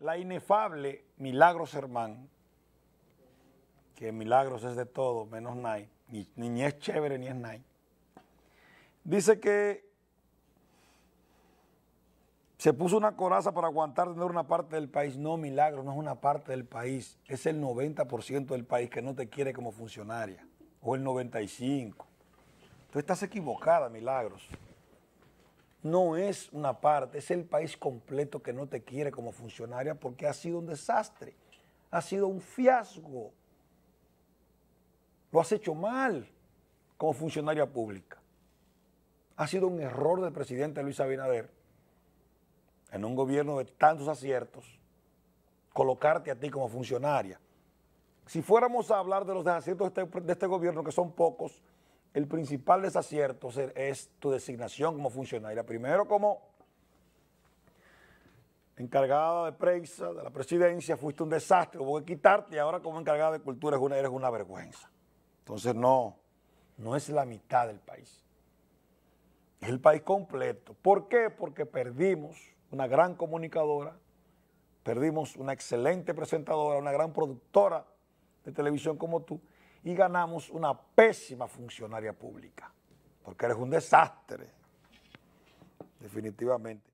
la inefable Milagros Hermán, que Milagros es de todo, menos Nay, ni, es chévere ni es Nay, dice que se puso una coraza para aguantar tener una parte del país. No, Milagros, no es una parte del país, es el 90% del país que no te quiere como funcionaria, o el 95%. Tú estás equivocada, Milagros no es una parte, es el país completo que no te quiere como funcionaria porque ha sido un desastre, ha sido un fiasco. Lo has hecho mal como funcionaria pública. Ha sido un error del presidente Luis Abinader en un gobierno de tantos aciertos colocarte a ti como funcionaria. Si fuéramos a hablar de los desaciertos de este, de este gobierno, que son pocos, el principal desacierto es tu designación como funcionaria. Primero como encargada de prensa de la presidencia, fuiste un desastre, voy a quitarte y ahora como encargada de cultura eres una vergüenza. Entonces no, no es la mitad del país. Es el país completo. ¿Por qué? Porque perdimos una gran comunicadora, perdimos una excelente presentadora, una gran productora de televisión como tú, y ganamos una pésima funcionaria pública, porque eres un desastre, definitivamente.